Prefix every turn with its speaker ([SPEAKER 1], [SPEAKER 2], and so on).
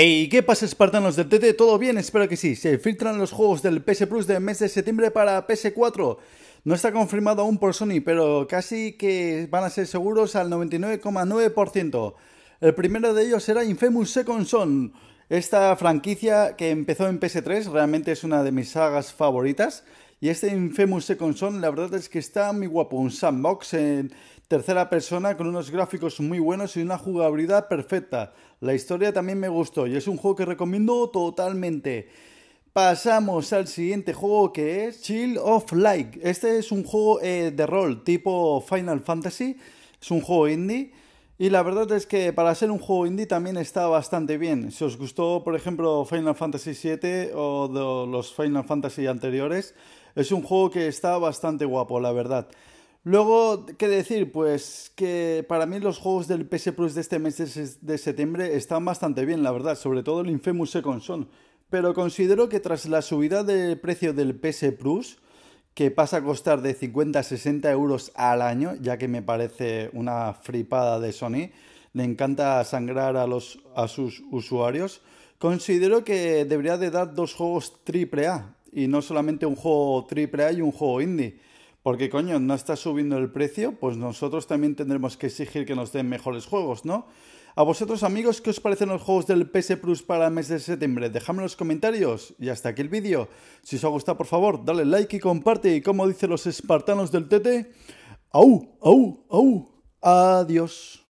[SPEAKER 1] Hey, ¿qué pasa espartanos del TT? ¿Todo bien? Espero que sí. Se filtran los juegos del PS Plus del mes de septiembre para PS4. No está confirmado aún por Sony, pero casi que van a ser seguros al 99,9%. El primero de ellos será Infamous Second Son. Esta franquicia que empezó en PS3 realmente es una de mis sagas favoritas. Y este Infamous Second Son, la verdad es que está muy guapo, un sandbox en tercera persona con unos gráficos muy buenos y una jugabilidad perfecta. La historia también me gustó y es un juego que recomiendo totalmente. Pasamos al siguiente juego que es Chill of Light. Este es un juego eh, de rol tipo Final Fantasy, es un juego indie. Y la verdad es que para ser un juego indie también está bastante bien. Si os gustó, por ejemplo, Final Fantasy VII o los Final Fantasy anteriores, es un juego que está bastante guapo, la verdad. Luego, ¿qué decir? Pues que para mí los juegos del PS Plus de este mes de septiembre están bastante bien, la verdad, sobre todo el Infamous Second Son. Pero considero que tras la subida del precio del PS Plus, que pasa a costar de 50 a 60 euros al año, ya que me parece una fripada de Sony, le encanta sangrar a, los, a sus usuarios, considero que debería de dar dos juegos triple A, y no solamente un juego A y un juego indie. Porque coño, no está subiendo el precio, pues nosotros también tendremos que exigir que nos den mejores juegos, ¿no? A vosotros amigos, ¿qué os parecen los juegos del PS Plus para el mes de septiembre? Dejadme en los comentarios y hasta aquí el vídeo. Si os ha gustado, por favor, dale like y comparte. Y como dicen los espartanos del TT, ¡au, au, au! Adiós.